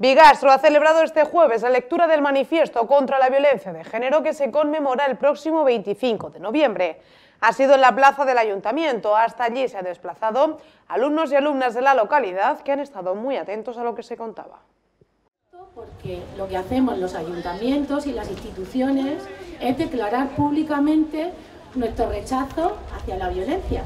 Bigastro ha celebrado este jueves la lectura del manifiesto contra la violencia de género que se conmemora el próximo 25 de noviembre. Ha sido en la plaza del ayuntamiento, hasta allí se han desplazado alumnos y alumnas de la localidad que han estado muy atentos a lo que se contaba. Porque lo que hacemos los ayuntamientos y las instituciones es declarar públicamente nuestro rechazo hacia la violencia.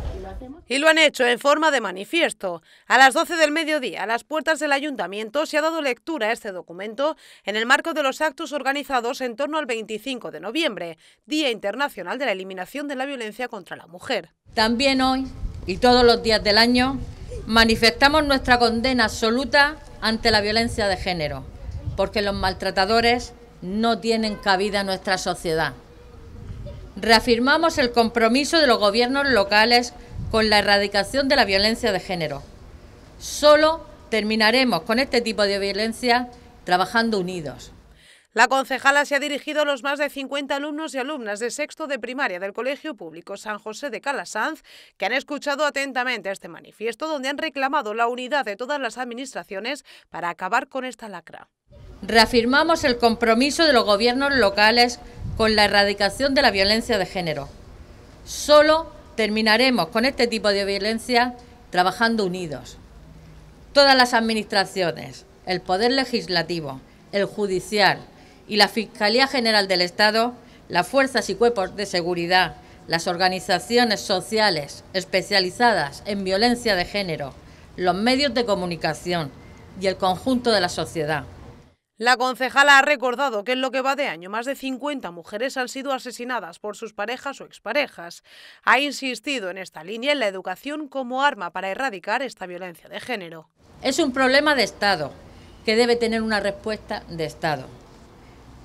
Y lo, han hecho en forma de manifiesto. A las 12 del mediodía, a las puertas del ayuntamiento, se ha dado lectura a este documento en el marco de los actos organizados en torno al 25 de noviembre, Día Internacional de la Eliminación de la Violencia contra la Mujer. También hoy y todos los días del año manifestamos nuestra condena absoluta ante la violencia de género, porque los maltratadores no tienen cabida en nuestra sociedad reafirmamos el compromiso de los gobiernos locales con la erradicación de la violencia de género. Solo terminaremos con este tipo de violencia trabajando unidos. La concejala se ha dirigido a los más de 50 alumnos y alumnas de sexto de primaria del Colegio Público San José de Calasanz, que han escuchado atentamente este manifiesto donde han reclamado la unidad de todas las administraciones para acabar con esta lacra. Reafirmamos el compromiso de los gobiernos locales con la erradicación de la violencia de género. Solo terminaremos con este tipo de violencia trabajando unidos. Todas las administraciones, el Poder Legislativo, el Judicial y la Fiscalía General del Estado, las fuerzas y cuerpos de seguridad, las organizaciones sociales especializadas en violencia de género, los medios de comunicación y el conjunto de la sociedad. La concejala ha recordado que en lo que va de año más de 50 mujeres han sido asesinadas por sus parejas o exparejas. Ha insistido en esta línea en la educación como arma para erradicar esta violencia de género. Es un problema de Estado que debe tener una respuesta de Estado.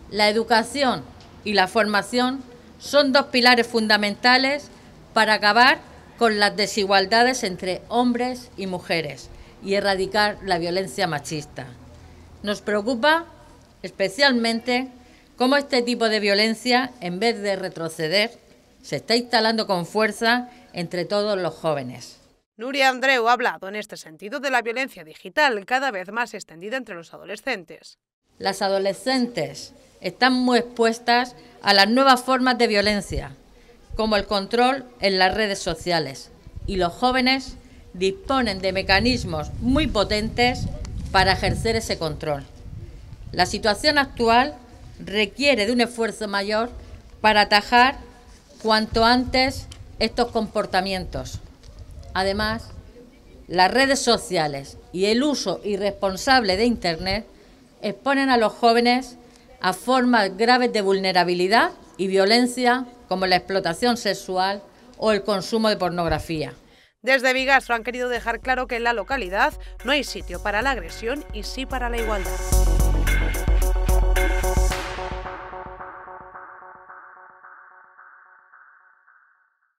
La educación y la formación son dos pilares fundamentales para acabar con las desigualdades entre hombres y mujeres y erradicar la violencia machista. Nos preocupa especialmente cómo este tipo de violencia, en vez de retroceder, se está instalando con fuerza entre todos los jóvenes. Nuria Andreu ha hablado en este sentido de la violencia digital cada vez más extendida entre los adolescentes. Las adolescentes están muy expuestas a las nuevas formas de violencia, como el control en las redes sociales, y los jóvenes disponen de mecanismos muy potentes para ejercer ese control. La situación actual requiere de un esfuerzo mayor para atajar cuanto antes estos comportamientos. Además, las redes sociales y el uso irresponsable de Internet exponen a los jóvenes a formas graves de vulnerabilidad y violencia como la explotación sexual o el consumo de pornografía. Desde Bigastro han querido dejar claro que en la localidad no hay sitio para la agresión y sí para la igualdad.